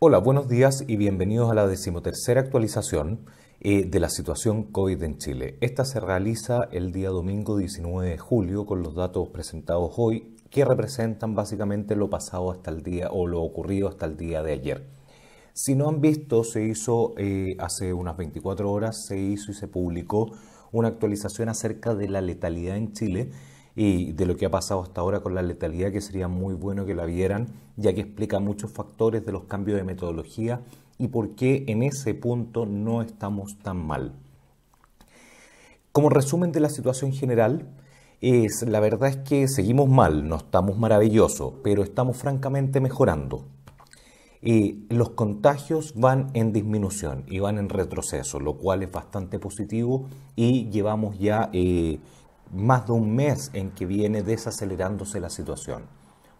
Hola, buenos días y bienvenidos a la decimotercera actualización eh, de la situación COVID en Chile. Esta se realiza el día domingo 19 de julio con los datos presentados hoy que representan básicamente lo pasado hasta el día o lo ocurrido hasta el día de ayer. Si no han visto, se hizo eh, hace unas 24 horas, se hizo y se publicó una actualización acerca de la letalidad en Chile y de lo que ha pasado hasta ahora con la letalidad, que sería muy bueno que la vieran, ya que explica muchos factores de los cambios de metodología y por qué en ese punto no estamos tan mal. Como resumen de la situación general, es, la verdad es que seguimos mal, no estamos maravillosos, pero estamos francamente mejorando. los contagios van en disminución y van en retroceso, lo cual es bastante positivo y llevamos ya eh, más de un mes en que viene desacelerándose la situación.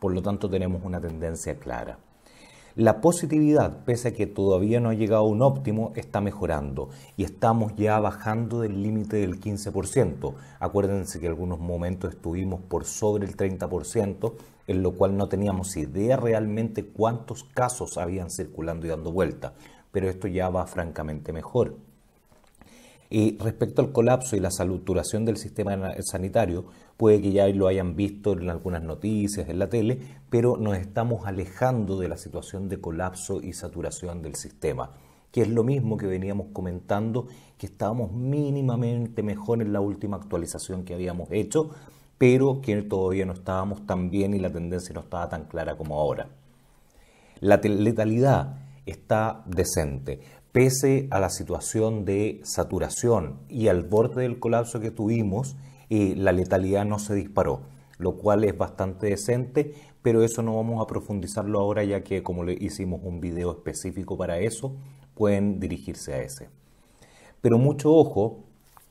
Por lo tanto, tenemos una tendencia clara. La positividad, pese a que todavía no ha llegado a un óptimo, está mejorando y estamos ya bajando del límite del 15%. Acuérdense que algunos momentos estuvimos por sobre el 30%, en lo cual no teníamos idea realmente cuántos casos habían circulando y dando vuelta, pero esto ya va francamente mejor. Y respecto al colapso y la saturación del sistema sanitario, puede que ya lo hayan visto en algunas noticias, en la tele, pero nos estamos alejando de la situación de colapso y saturación del sistema que es lo mismo que veníamos comentando, que estábamos mínimamente mejor en la última actualización que habíamos hecho, pero que todavía no estábamos tan bien y la tendencia no estaba tan clara como ahora. La letalidad está decente pese a la situación de saturación y al borde del colapso que tuvimos, eh, la letalidad no se disparó, lo cual es bastante decente, pero eso no vamos a profundizarlo ahora ya que como le hicimos un video específico para eso, pueden dirigirse a ese. Pero mucho ojo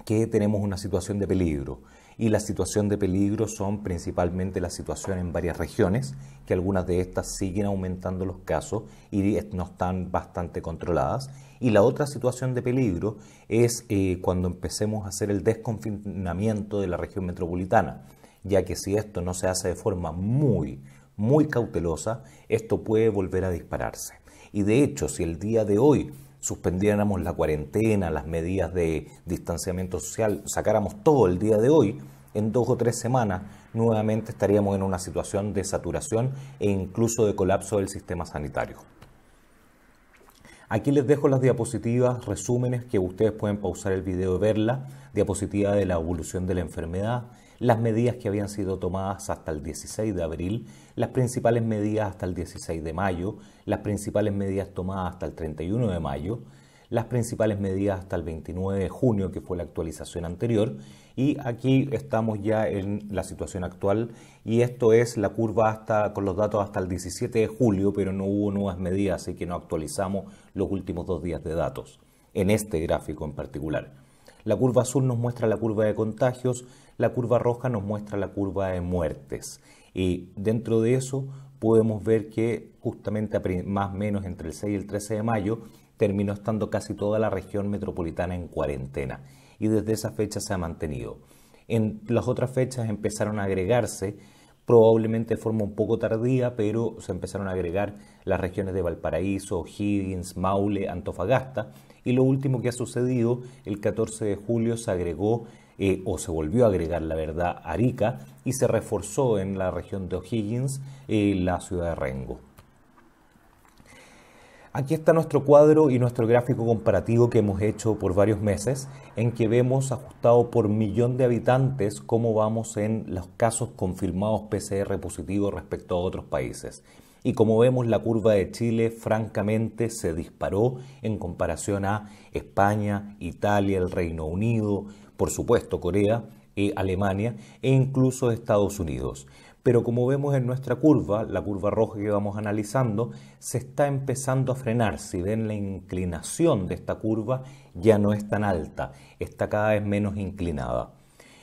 que tenemos una situación de peligro y la situación de peligro son principalmente la situación en varias regiones, que algunas de estas siguen aumentando los casos y no están bastante controladas, y la otra situación de peligro es eh, cuando empecemos a hacer el desconfinamiento de la región metropolitana, ya que si esto no se hace de forma muy, muy cautelosa, esto puede volver a dispararse. Y de hecho, si el día de hoy suspendiéramos la cuarentena, las medidas de distanciamiento social, sacáramos todo el día de hoy, en dos o tres semanas nuevamente estaríamos en una situación de saturación e incluso de colapso del sistema sanitario. Aquí les dejo las diapositivas, resúmenes que ustedes pueden pausar el video y verlas. Diapositiva de la evolución de la enfermedad, las medidas que habían sido tomadas hasta el 16 de abril, las principales medidas hasta el 16 de mayo, las principales medidas tomadas hasta el 31 de mayo, las principales medidas hasta el 29 de junio, que fue la actualización anterior. Y aquí estamos ya en la situación actual y esto es la curva hasta, con los datos hasta el 17 de julio, pero no hubo nuevas medidas, así que no actualizamos los últimos dos días de datos, en este gráfico en particular. La curva azul nos muestra la curva de contagios, la curva roja nos muestra la curva de muertes. Y dentro de eso podemos ver que justamente más o menos entre el 6 y el 13 de mayo terminó estando casi toda la región metropolitana en cuarentena y desde esa fecha se ha mantenido. En las otras fechas empezaron a agregarse, probablemente de forma un poco tardía, pero se empezaron a agregar las regiones de Valparaíso, O'Higgins, Maule, Antofagasta. Y lo último que ha sucedido, el 14 de julio se agregó eh, o se volvió a agregar, la verdad, Arica y se reforzó en la región de O'Higgins eh, la ciudad de Rengo. Aquí está nuestro cuadro y nuestro gráfico comparativo que hemos hecho por varios meses, en que vemos ajustado por millón de habitantes cómo vamos en los casos confirmados PCR positivos respecto a otros países. Y como vemos, la curva de Chile francamente se disparó en comparación a España, Italia, el Reino Unido, por supuesto Corea, y Alemania e incluso Estados Unidos pero como vemos en nuestra curva, la curva roja que vamos analizando, se está empezando a frenar. Si ven la inclinación de esta curva, ya no es tan alta, está cada vez menos inclinada.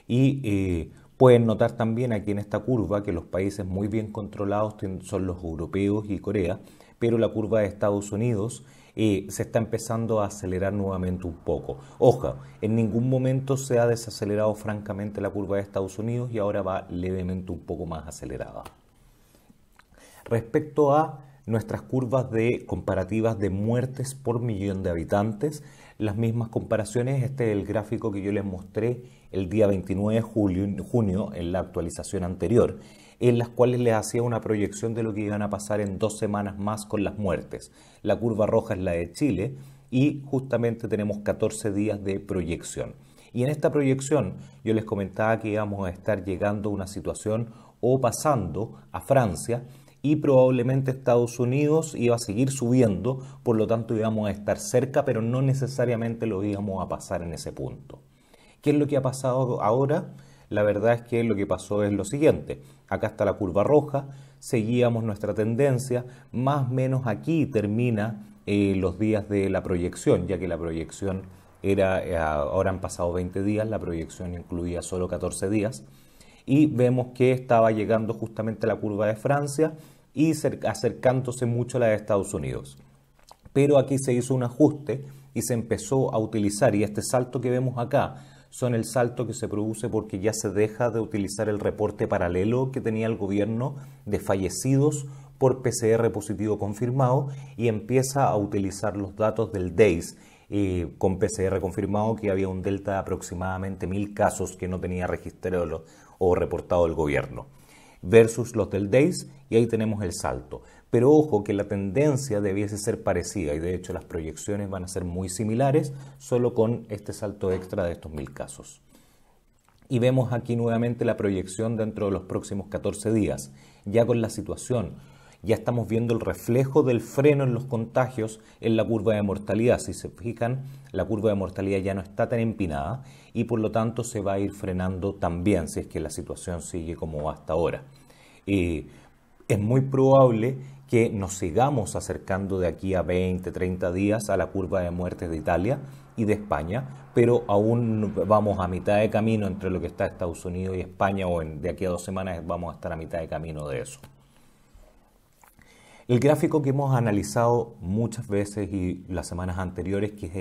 Y eh, pueden notar también aquí en esta curva que los países muy bien controlados son los europeos y Corea, pero la curva de Estados Unidos y se está empezando a acelerar nuevamente un poco. Ojo, en ningún momento se ha desacelerado francamente la curva de Estados Unidos y ahora va levemente un poco más acelerada. Respecto a nuestras curvas de comparativas de muertes por millón de habitantes, las mismas comparaciones, este es el gráfico que yo les mostré el día 29 de junio en la actualización anterior, en las cuales les hacía una proyección de lo que iban a pasar en dos semanas más con las muertes. La curva roja es la de Chile y justamente tenemos 14 días de proyección. Y en esta proyección yo les comentaba que íbamos a estar llegando a una situación o pasando a Francia y probablemente Estados Unidos iba a seguir subiendo, por lo tanto íbamos a estar cerca, pero no necesariamente lo íbamos a pasar en ese punto. ¿Qué es lo que ha pasado ahora? La verdad es que lo que pasó es lo siguiente. Acá está la curva roja, seguíamos nuestra tendencia, más o menos aquí termina eh, los días de la proyección, ya que la proyección era, eh, ahora han pasado 20 días, la proyección incluía solo 14 días, y vemos que estaba llegando justamente a la curva de Francia y acercándose mucho a la de Estados Unidos. Pero aquí se hizo un ajuste y se empezó a utilizar, y este salto que vemos acá son el salto que se produce porque ya se deja de utilizar el reporte paralelo que tenía el gobierno de fallecidos por PCR positivo confirmado y empieza a utilizar los datos del DAIS e eh, con PCR confirmado que había un delta de aproximadamente mil casos que no tenía registrado o reportado el gobierno versus los del DAIS e y ahí tenemos el salto pero ojo que la tendencia debiese ser parecida y de hecho las proyecciones van a ser muy similares, solo con este salto extra de estos mil casos. Y vemos aquí nuevamente la proyección dentro de los próximos 14 días, ya con la situación. Ya estamos viendo el reflejo del freno en los contagios en la curva de mortalidad. Si se fijan, la curva de mortalidad ya no está tan empinada y por lo tanto se va a ir frenando también si es que la situación sigue como hasta ahora. Y eh, es muy probable que nos sigamos acercando de aquí a 20, 30 días a la curva de muertes de Italia y de España, pero aún vamos a mitad de camino entre lo que está Estados Unidos y España, o de aquí a dos semanas vamos a estar a mitad de camino de eso. El gráfico que hemos analizado muchas veces y las semanas anteriores, que es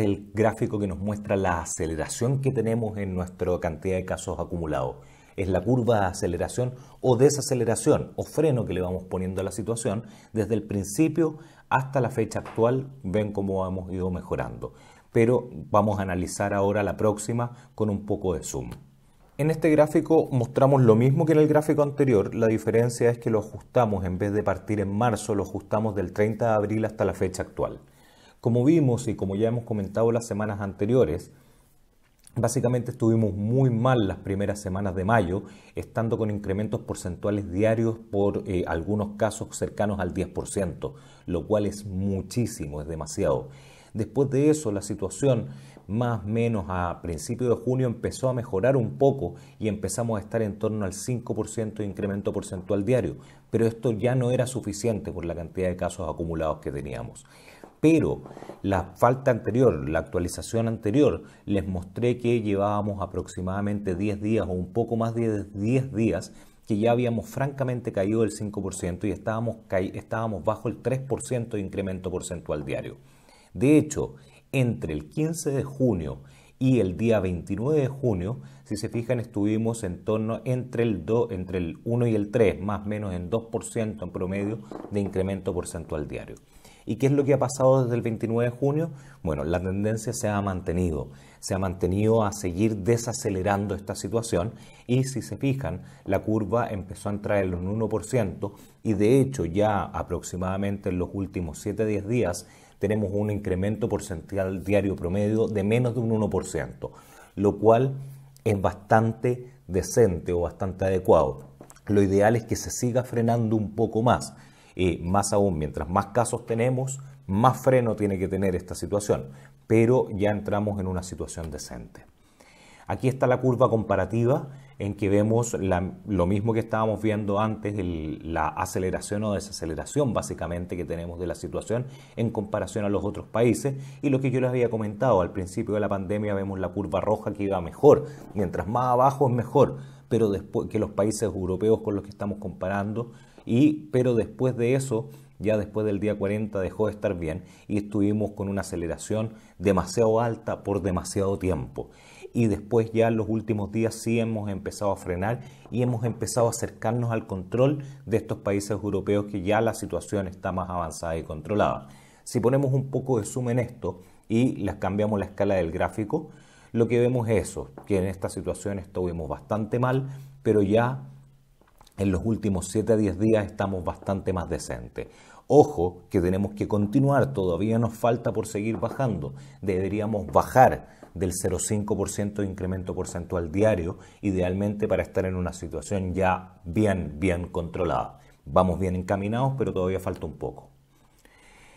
el gráfico que nos muestra la aceleración que tenemos en nuestra cantidad de casos acumulados es la curva de aceleración o desaceleración o freno que le vamos poniendo a la situación desde el principio hasta la fecha actual, ven cómo hemos ido mejorando. Pero vamos a analizar ahora la próxima con un poco de zoom. En este gráfico mostramos lo mismo que en el gráfico anterior, la diferencia es que lo ajustamos, en vez de partir en marzo, lo ajustamos del 30 de abril hasta la fecha actual. Como vimos y como ya hemos comentado las semanas anteriores, Básicamente estuvimos muy mal las primeras semanas de mayo, estando con incrementos porcentuales diarios por eh, algunos casos cercanos al 10%, lo cual es muchísimo, es demasiado. Después de eso, la situación más o menos a principios de junio empezó a mejorar un poco y empezamos a estar en torno al 5% de incremento porcentual diario, pero esto ya no era suficiente por la cantidad de casos acumulados que teníamos pero la falta anterior, la actualización anterior, les mostré que llevábamos aproximadamente 10 días o un poco más de 10 días que ya habíamos francamente caído del 5% y estábamos, bajo el 3% de incremento porcentual diario. De hecho, entre el 15 de junio y el día 29 de junio, si se fijan, estuvimos en torno entre el, entre el 1 y el 3, más o menos en 2% en promedio de incremento porcentual diario. ¿Y qué es lo que ha pasado desde el 29 de junio? Bueno, la tendencia se ha mantenido, se ha mantenido a seguir desacelerando esta situación y si se fijan, la curva empezó a entrar en los 1% y de hecho ya aproximadamente en los últimos 7-10 días tenemos un incremento porcentual diario promedio de menos de un 1%, lo cual es bastante decente o bastante adecuado. Lo ideal es que se siga frenando un poco más y más aún, mientras más casos tenemos, más freno tiene que tener esta situación, pero ya entramos en una situación decente. Aquí está la curva comparativa en que vemos lo mismo que estábamos viendo antes, la aceleración o desaceleración básicamente que tenemos de la situación en comparación a los otros países y lo que yo les había comentado, al principio de la pandemia vemos la curva roja que iba mejor, mientras más abajo es mejor, pero después que los países europeos con los que estamos comparando y, pero después de eso, ya después del día 40 dejó de estar bien y estuvimos con una aceleración demasiado alta por demasiado tiempo. Y después ya en los últimos días sí hemos empezado a frenar y hemos empezado a acercarnos al control de estos países europeos que ya la situación está más avanzada y controlada. Si ponemos un poco de suma en esto y las cambiamos la escala del gráfico, lo que vemos es eso, que en esta situación estuvimos bastante mal, pero ya en los últimos 7 a 10 días estamos bastante más decentes. Ojo que tenemos que continuar, todavía nos falta por seguir bajando. Deberíamos bajar del 0,5% de incremento porcentual diario, idealmente para estar en una situación ya bien, bien controlada. Vamos bien encaminados, pero todavía falta un poco.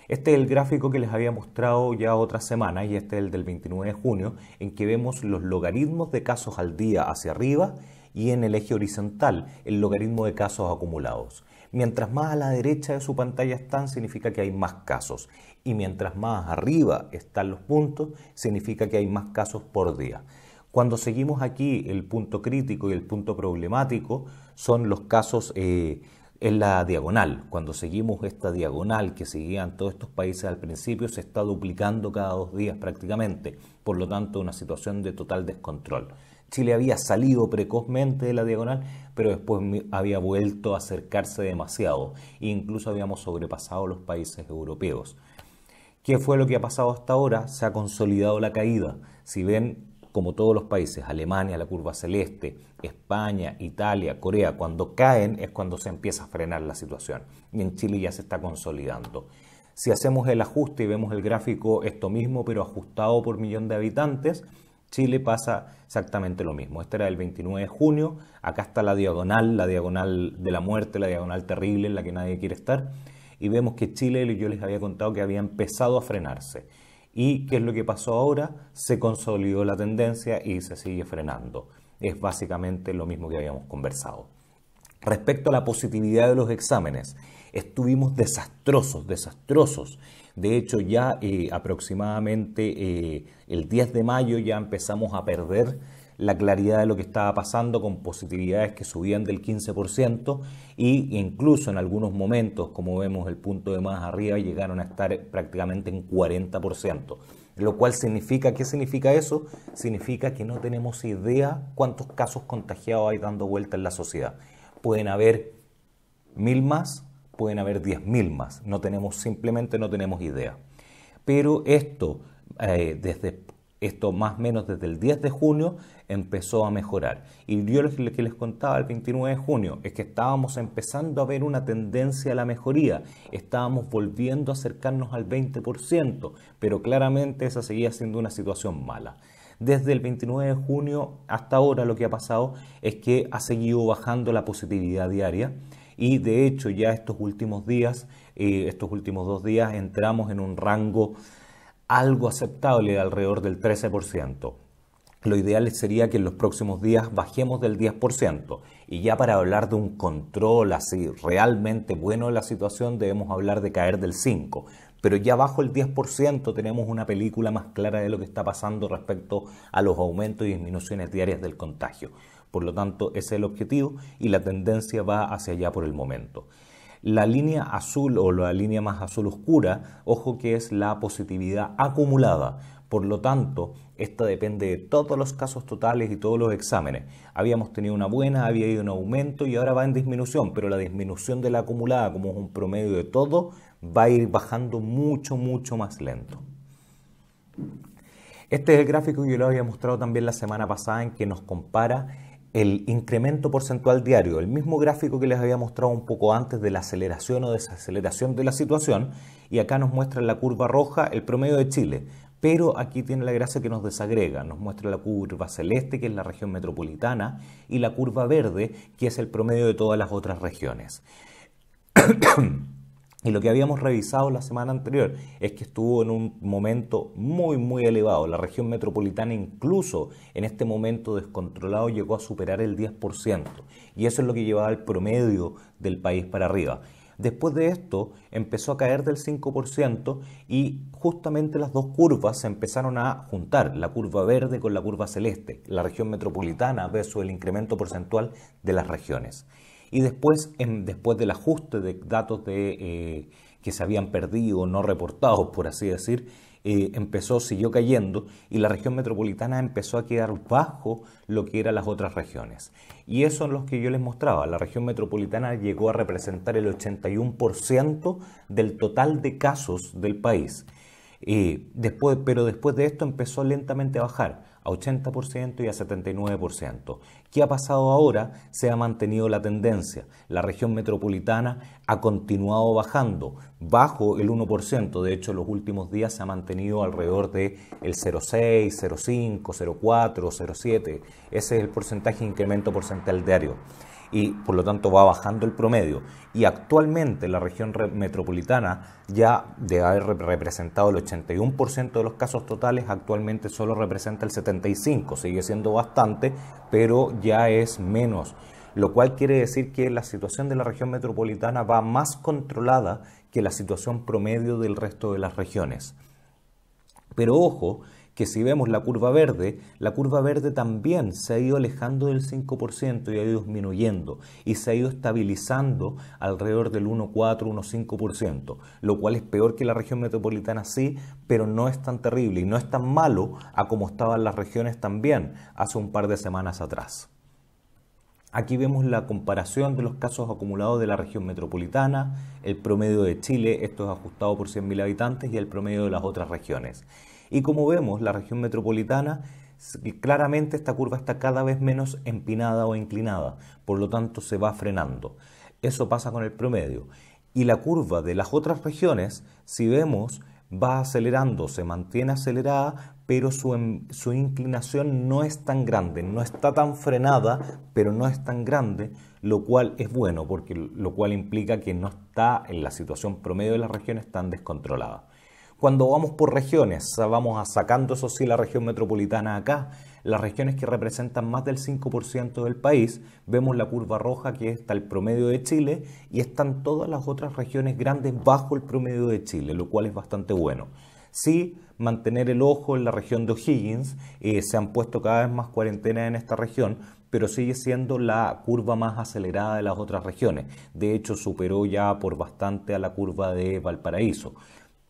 Este es el gráfico que les había mostrado ya otra semana y este es el del 29 de junio, en que vemos los logaritmos de casos al día hacia arriba y en el eje horizontal el logaritmo de casos acumulados. Mientras más a la derecha de su pantalla están, significa que hay más casos. Y mientras más arriba están los puntos, significa que hay más casos por día. Cuando seguimos aquí, el punto crítico y el punto problemático son los casos eh, es la diagonal. Cuando seguimos esta diagonal que seguían todos estos países al principio, se está duplicando cada dos días prácticamente. Por lo tanto, una situación de total descontrol. Chile había salido precozmente de la diagonal, pero después había vuelto a acercarse demasiado. E incluso habíamos sobrepasado los países europeos. ¿Qué fue lo que ha pasado hasta ahora? Se ha consolidado la caída. Si ven, como todos los países, Alemania, la curva celeste, España, Italia, Corea, cuando caen es cuando se empieza a frenar la situación. Y en Chile ya se está consolidando. Si hacemos el ajuste y vemos el gráfico, esto mismo, pero ajustado por millón de habitantes, Chile pasa exactamente lo mismo. Este era el 29 de junio, acá está la diagonal, la diagonal de la muerte, la diagonal terrible en la que nadie quiere estar, y vemos que Chile, yo les había contado que había empezado a frenarse. ¿Y qué es lo que pasó ahora? Se consolidó la tendencia y se sigue frenando. Es básicamente lo mismo que habíamos conversado. Respecto a la positividad de los exámenes, estuvimos desastrosos, desastrosos. De hecho, ya eh, aproximadamente eh, el 10 de mayo ya empezamos a perder la claridad de lo que estaba pasando con positividades que subían del 15% y incluso en algunos momentos, como vemos el punto de más arriba, llegaron a estar prácticamente en 40%. Lo cual significa, ¿qué significa eso? Significa que no tenemos idea cuántos casos contagiados hay dando vuelta en la sociedad. Pueden haber mil más, pueden haber diez mil más. No tenemos, simplemente no tenemos idea. Pero esto, eh, desde esto más o menos desde el 10 de junio empezó a mejorar. Y yo lo que les contaba el 29 de junio es que estábamos empezando a ver una tendencia a la mejoría, estábamos volviendo a acercarnos al 20%, pero claramente esa seguía siendo una situación mala. Desde el 29 de junio hasta ahora lo que ha pasado es que ha seguido bajando la positividad diaria y de hecho ya estos últimos días, eh, estos últimos dos días entramos en un rango algo aceptable alrededor del 13%. Lo ideal sería que en los próximos días bajemos del 10% y ya para hablar de un control así realmente bueno de la situación debemos hablar de caer del 5%, pero ya bajo el 10% tenemos una película más clara de lo que está pasando respecto a los aumentos y disminuciones diarias del contagio. Por lo tanto, ese es el objetivo y la tendencia va hacia allá por el momento. La línea azul o la línea más azul oscura, ojo que es la positividad acumulada. Por lo tanto, esta depende de todos los casos totales y todos los exámenes. Habíamos tenido una buena, había ido un aumento y ahora va en disminución, pero la disminución de la acumulada, como es un promedio de todo, va a ir bajando mucho, mucho más lento. Este es el gráfico que yo lo había mostrado también la semana pasada en que nos compara el incremento porcentual diario, el mismo gráfico que les había mostrado un poco antes de la aceleración o desaceleración de la situación, y acá nos muestra la curva roja el promedio de Chile, pero aquí tiene la gracia que nos desagrega, nos muestra la curva celeste, que es la región metropolitana, y la curva verde, que es el promedio de todas las otras regiones. Y lo que habíamos revisado la semana anterior es que estuvo en un momento muy, muy elevado. La región metropolitana incluso en este momento descontrolado llegó a superar el 10%. Y eso es lo que llevaba el promedio del país para arriba. Después de esto empezó a caer del 5% y justamente las dos curvas se empezaron a juntar, la curva verde con la curva celeste, la región metropolitana versus el incremento porcentual de las regiones. Y después, en, después del ajuste de datos de, eh, que se habían perdido, no reportados, por así decir, eh, empezó, siguió cayendo y la región metropolitana empezó a quedar bajo lo que eran las otras regiones. Y eso es lo que yo les mostraba. La región metropolitana llegó a representar el 81% del total de casos del país. Eh, después, pero después de esto empezó lentamente a bajar. 80% y a 79%. ¿Qué ha pasado ahora? Se ha mantenido la tendencia. La región metropolitana ha continuado bajando, bajo el 1%. De hecho, los últimos días se ha mantenido alrededor de el 0,6, 0,5, 0,4, 0,7. Ese es el porcentaje de incremento porcentual diario y por lo tanto va bajando el promedio. Y actualmente la región metropolitana ya de haber representado el 81% de los casos totales, actualmente solo representa el 75%, sigue siendo bastante, pero ya es menos lo cual quiere decir que la situación de la región metropolitana va más controlada que la situación promedio del resto de las regiones. Pero ojo, que si vemos la curva verde, la curva verde también se ha ido alejando del 5% y ha ido disminuyendo y se ha ido estabilizando alrededor del 1,4, 1,5%, lo cual es peor que la región metropolitana sí, pero no es tan terrible y no es tan malo a como estaban las regiones también hace un par de semanas atrás. Aquí vemos la comparación de los casos acumulados de la región metropolitana, el promedio de Chile, esto es ajustado por 100.000 habitantes, y el promedio de las otras regiones. Y como vemos, la región metropolitana claramente esta curva está cada vez menos empinada o inclinada, por lo tanto se va frenando. Eso pasa con el promedio. Y la curva de las otras regiones, si vemos, va acelerando, se mantiene acelerada, pero su, em, inclinación no es tan grande, no está tan frenada, pero no es tan grande, lo cual es bueno, porque lo cual implica que no está en la situación promedio de las regiones tan descontrolada. Cuando vamos por regiones, vamos a sacando eso sí la región metropolitana acá, las regiones que representan más del 5% del país, vemos la curva roja que está el promedio de Chile y están todas las otras regiones grandes bajo el promedio de Chile, lo cual es bastante bueno. Sí, mantener el ojo en la región de O'Higgins, eh, se han puesto cada vez más cuarentenas en esta región, pero sigue siendo la curva más acelerada de las otras regiones. De hecho, superó ya por bastante a la curva de Valparaíso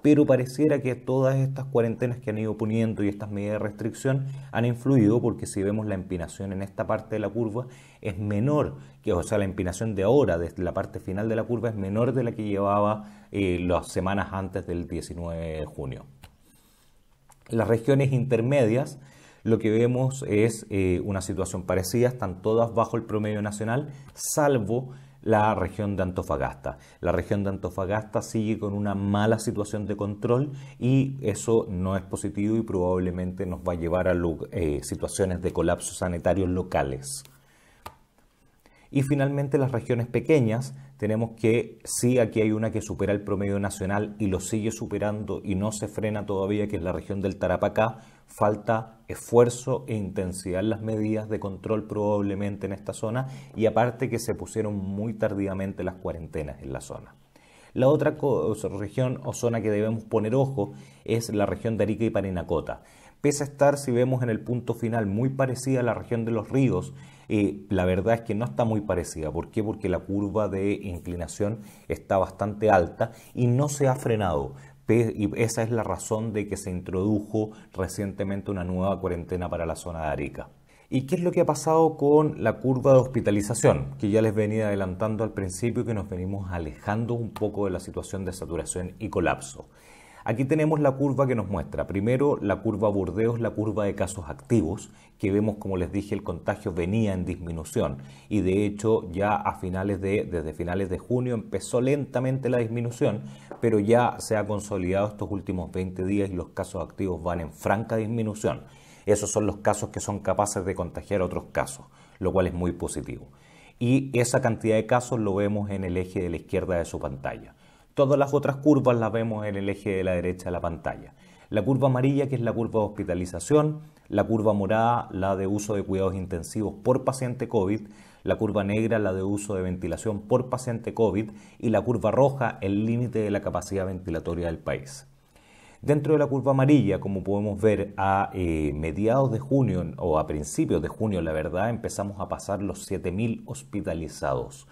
pero pareciera que todas estas cuarentenas que han ido poniendo y estas medidas de restricción han influido porque si vemos la empinación en esta parte de la curva es menor, que, o sea, la empinación de ahora, desde la parte final de la curva, es menor de la que llevaba eh, las semanas antes del 19 de junio. Las regiones intermedias, lo que vemos es eh, una situación parecida, están todas bajo el promedio nacional, salvo la región de Antofagasta. La región de Antofagasta sigue con una mala situación de control y eso no es positivo y probablemente nos va a llevar a eh, situaciones de colapso sanitario locales. Y finalmente las regiones pequeñas, tenemos que sí, aquí hay una que supera el promedio nacional y lo sigue superando y no se frena todavía, que es la región del Tarapacá, falta esfuerzo e intensidad en las medidas de control probablemente en esta zona y aparte que se pusieron muy tardíamente las cuarentenas en la zona. La otra región o zona que debemos poner ojo es la región de Arica y Parinacota. Pese a estar, si vemos en el punto final, muy parecida a la región de los ríos, eh, la verdad es que no está muy parecida. ¿Por qué? Porque la curva de inclinación está bastante alta y no se ha frenado y esa es la razón de que se introdujo recientemente una nueva cuarentena para la zona de Arica. ¿Y qué es lo que ha pasado con la curva de hospitalización? Que ya les venía adelantando al principio que nos venimos alejando un poco de la situación de saturación y colapso. Aquí tenemos la curva que nos muestra. Primero, la curva Burdeos, la curva de casos activos, que vemos, como les dije, el contagio venía en disminución. Y de hecho, ya a finales de, desde finales de junio empezó lentamente la disminución, pero ya se ha consolidado estos últimos 20 días y los casos activos van en franca disminución. Esos son los casos que son capaces de contagiar otros casos, lo cual es muy positivo. Y esa cantidad de casos lo vemos en el eje de la izquierda de su pantalla. Todas las otras curvas las vemos en el eje de la derecha de la pantalla. La curva amarilla, que es la curva de hospitalización, la curva morada, la de uso de cuidados intensivos por paciente COVID, la curva negra, la de uso de ventilación por paciente COVID y la curva roja, el límite de la capacidad ventilatoria del país. Dentro de la curva amarilla, como podemos ver a eh, mediados de junio o a principios de junio, la verdad, empezamos a pasar los 7.000 hospitalizados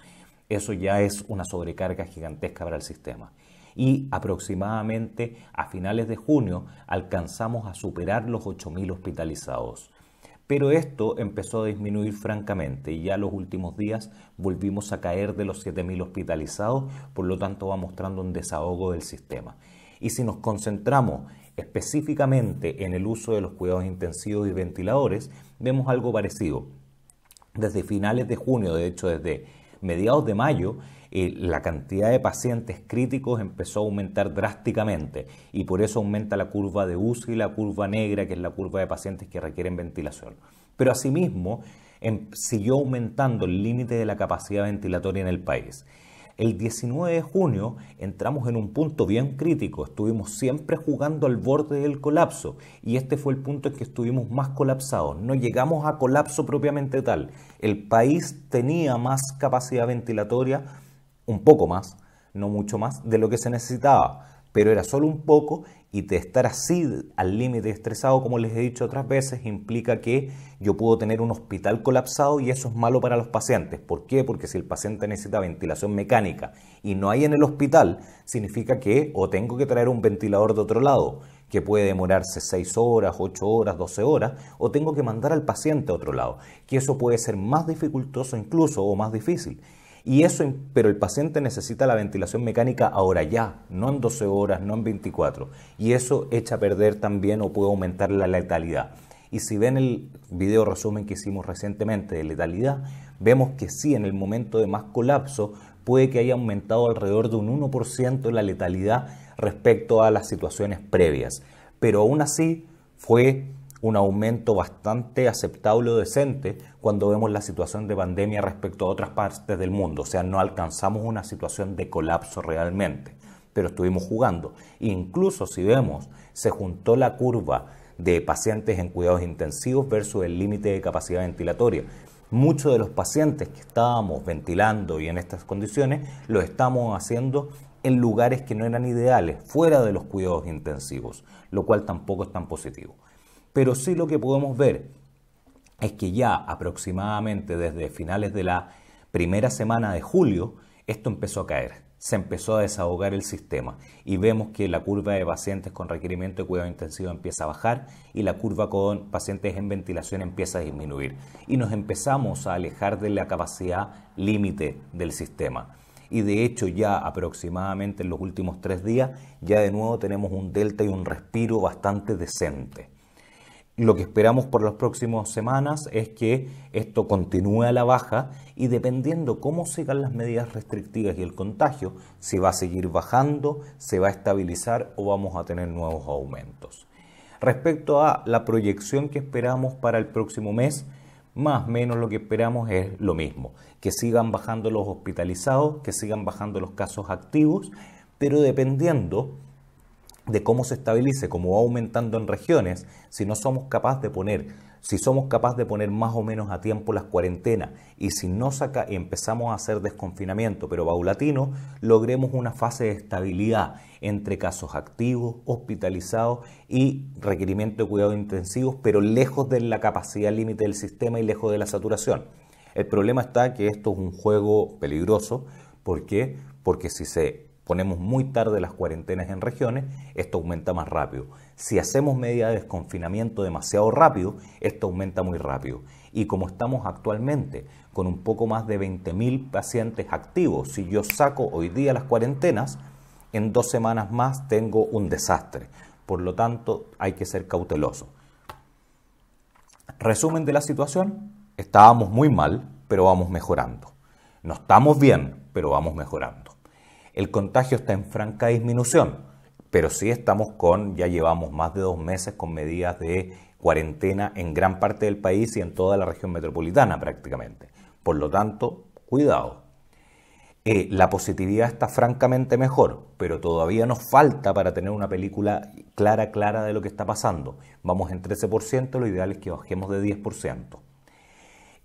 eso ya es una sobrecarga gigantesca para el sistema. Y aproximadamente a finales de junio alcanzamos a superar los 8.000 hospitalizados. Pero esto empezó a disminuir francamente y ya los últimos días volvimos a caer de los 7.000 hospitalizados, por lo tanto va mostrando un desahogo del sistema. Y si nos concentramos específicamente en el uso de los cuidados intensivos y ventiladores, vemos algo parecido. Desde finales de junio, de hecho desde mediados de mayo, eh, la cantidad de pacientes críticos empezó a aumentar drásticamente y por eso aumenta la curva de uso y la curva negra, que es la curva de pacientes que requieren ventilación. Pero asimismo, em, siguió aumentando el límite de la capacidad ventilatoria en el país el 19 de junio entramos en un punto bien crítico, estuvimos siempre jugando al borde del colapso y este fue el punto en que estuvimos más colapsados, no llegamos a colapso propiamente tal, el país tenía más capacidad ventilatoria, un poco más, no mucho más, de lo que se necesitaba, pero era solo un poco y de estar así al límite estresado, como les he dicho otras veces, implica que yo puedo tener un hospital colapsado y eso es malo para los pacientes. ¿Por qué? Porque si el paciente necesita ventilación mecánica y no hay en el hospital, significa que o tengo que traer un ventilador de otro lado, que puede demorarse 6 horas, 8 horas, 12 horas, o tengo que mandar al paciente a otro lado, que eso puede ser más dificultoso incluso o más difícil. Y eso, pero el paciente necesita la ventilación mecánica ahora ya, no en 12 horas, no en 24. Y eso echa a perder también o puede aumentar la letalidad. Y si ven el video resumen que hicimos recientemente de letalidad, vemos que sí, en el momento de más colapso, puede que haya aumentado alrededor de un 1% la letalidad respecto a las situaciones previas. Pero aún así fue un aumento bastante aceptable o decente cuando vemos la situación de pandemia respecto a otras partes del mundo. O sea, no alcanzamos una situación de colapso realmente, pero estuvimos jugando. Incluso si vemos, se juntó la curva de pacientes en cuidados intensivos versus el límite de capacidad ventilatoria. Muchos de los pacientes que estábamos ventilando y en estas condiciones lo estamos haciendo en lugares que no eran ideales, fuera de los cuidados intensivos, lo cual tampoco es tan positivo pero sí lo que podemos ver es que ya aproximadamente desde finales de la primera semana de julio, esto empezó a caer, se empezó a desahogar el sistema y vemos que la curva de pacientes con requerimiento de cuidado intensivo empieza a bajar y la curva con pacientes en ventilación empieza a disminuir y nos empezamos a alejar de la capacidad límite del sistema. Y de hecho ya aproximadamente en los últimos tres días ya de nuevo tenemos un delta y un respiro bastante decente. Lo que esperamos por las próximas semanas es que esto continúe a la baja y dependiendo cómo sigan las medidas restrictivas y el contagio, si va a seguir bajando, se va a estabilizar o vamos a tener nuevos aumentos. Respecto a la proyección que esperamos para el próximo mes, más o menos lo que esperamos es lo mismo, que sigan bajando los hospitalizados, que sigan bajando los casos activos, pero dependiendo de cómo se estabilice, cómo va aumentando en regiones, si no somos capaces de poner, si somos capaces de poner más o menos a tiempo las cuarentenas y si no saca, y empezamos a hacer desconfinamiento, pero baulatino, logremos una fase de estabilidad entre casos activos, hospitalizados y requerimiento de cuidados intensivos, pero lejos de la capacidad límite del sistema y lejos de la saturación. El problema está que esto es un juego peligroso, ¿por qué? Porque si se ponemos muy tarde las cuarentenas en regiones, esto aumenta más rápido. Si hacemos medidas de desconfinamiento demasiado rápido, esto aumenta muy rápido. Y como estamos actualmente con un poco más de 20.000 pacientes activos, si yo saco hoy día las cuarentenas, en dos semanas más tengo un desastre. Por lo tanto, hay que ser cauteloso. Resumen de la situación, estábamos muy mal, pero vamos mejorando. No estamos bien, pero vamos mejorando el contagio está en franca disminución, pero sí estamos con, ya llevamos más de dos meses con medidas de cuarentena en gran parte del país y en toda la región metropolitana prácticamente. Por lo tanto, cuidado. Eh, la positividad está francamente mejor, pero todavía nos falta para tener una película clara, clara de lo que está pasando. Vamos en 13%, lo ideal es que bajemos de 10%.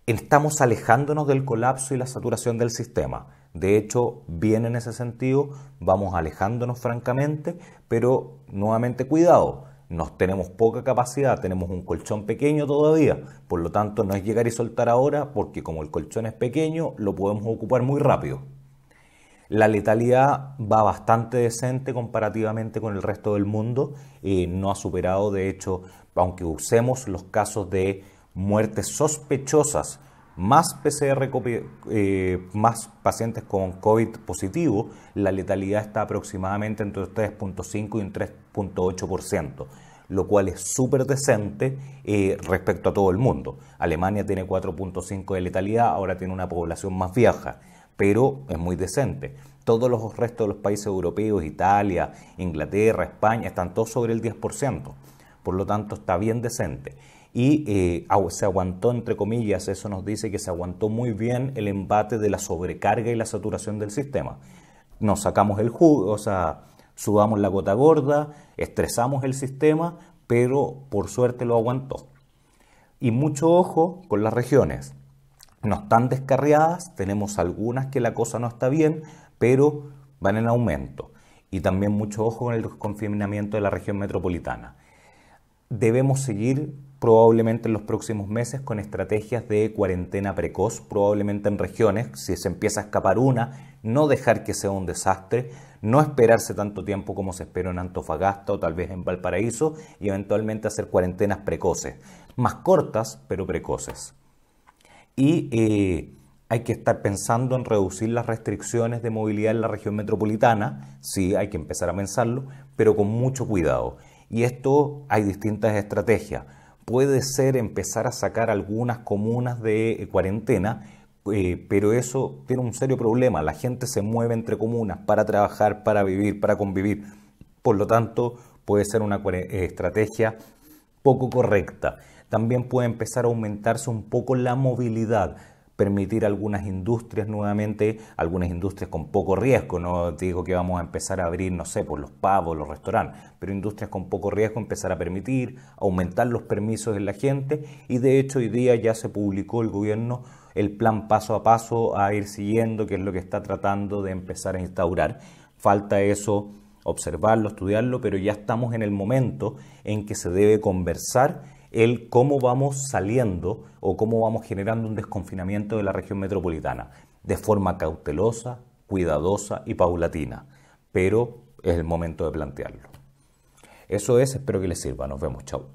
Estamos alejándonos del colapso y la saturación del sistema. De hecho, bien en ese sentido, vamos alejándonos francamente, pero nuevamente cuidado, nos tenemos poca capacidad, tenemos un colchón pequeño todavía, por lo tanto no es llegar y soltar ahora, porque como el colchón es pequeño, lo podemos ocupar muy rápido. La letalidad va bastante decente comparativamente con el resto del mundo, y eh, no ha superado, de hecho, aunque usemos los casos de muertes sospechosas, más PCR, eh, más pacientes con COVID positivo, la letalidad está aproximadamente entre 3.5 y un 3.8%, lo cual es súper decente eh, respecto a todo el mundo. Alemania tiene 4.5 de letalidad, ahora tiene una población más vieja, pero es muy decente. Todos los restos de los países europeos, Italia, Inglaterra, España, están todos sobre el 10%. Por lo tanto, está bien decente y eh, se aguantó, entre comillas, eso nos dice que se aguantó muy bien el embate de la sobrecarga y la saturación del sistema. Nos sacamos el jugo, o sea, subamos la gota gorda, estresamos el sistema, pero por suerte lo aguantó. Y mucho ojo con las regiones. No están descarriadas, tenemos algunas que la cosa no está bien, pero van en aumento. Y también mucho ojo con el desconfinamiento de la región metropolitana. Debemos seguir probablemente en los próximos meses con estrategias de cuarentena precoz, probablemente en regiones, si se empieza a escapar una, no dejar que sea un desastre, no esperarse tanto tiempo como se espera en Antofagasta o tal vez en Valparaíso y eventualmente hacer cuarentenas precoces, más cortas pero precoces. Y eh, hay que estar pensando en reducir las restricciones de movilidad en la región metropolitana, sí, hay que empezar a pensarlo, pero con mucho cuidado. Y esto hay distintas estrategias puede ser empezar a sacar algunas comunas de eh, cuarentena, eh, pero eso tiene un serio problema. La gente se mueve entre comunas para trabajar, para vivir, para convivir. Por lo tanto, puede ser una eh, estrategia poco correcta. También puede empezar a aumentarse un poco la movilidad permitir algunas industrias nuevamente, algunas industrias con poco riesgo, no digo que vamos a empezar a abrir, no sé, por pues, los pavos, los restaurantes, pero industrias con poco riesgo empezar a permitir, aumentar los permisos de la gente y de hecho hoy día ya se publicó el gobierno el plan paso a paso a ir siguiendo, que es lo que está tratando de empezar a instaurar. Falta eso observarlo, estudiarlo, pero ya estamos en el momento en que se debe conversar el cómo vamos saliendo o cómo vamos generando un desconfinamiento de la región metropolitana, de forma cautelosa, cuidadosa y paulatina, pero es el momento de plantearlo. Eso es, espero que les sirva, nos vemos, chao.